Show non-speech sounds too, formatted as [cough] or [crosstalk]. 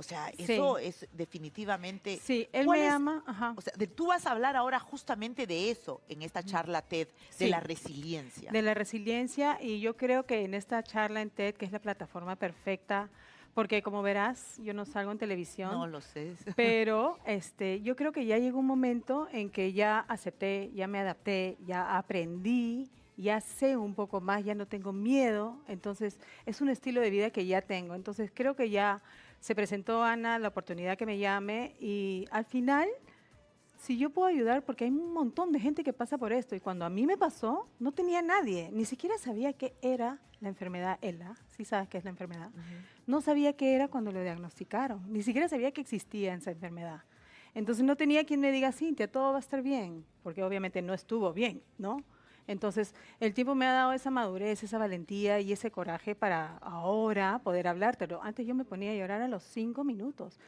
O sea, eso es definitivamente... Sí, él me ama. O sea, de, tú vas a hablar ahora justamente de eso en esta charla TED, de la resiliencia. De la resiliencia y yo creo que en esta charla en TED, que es la plataforma perfecta, porque como verás, yo no salgo en televisión. No lo sé. [laughs] Pero este, yo creo que ya llegó un momento en que ya acepté, ya me adapté, ya aprendí ya sé un poco más, ya no tengo miedo, entonces es un estilo de vida que ya tengo. Entonces creo que ya se presentó Ana la oportunidad que me llame y al final, si yo puedo ayudar, porque hay un montón de gente que pasa por esto y cuando a mí me pasó, no tenía nadie, ni siquiera sabía qué era la enfermedad ELA, si sabes qué es la enfermedad, no sabía qué era cuando lo diagnosticaron, ni siquiera sabía que existía esa enfermedad. Entonces no tenía quien me diga, Cintia, todo va a estar bien, porque obviamente no estuvo bien, ¿no? Entonces, el tiempo me ha dado esa madurez, esa valentía y ese coraje para ahora poder Pero Antes yo me ponía a llorar a los cinco minutos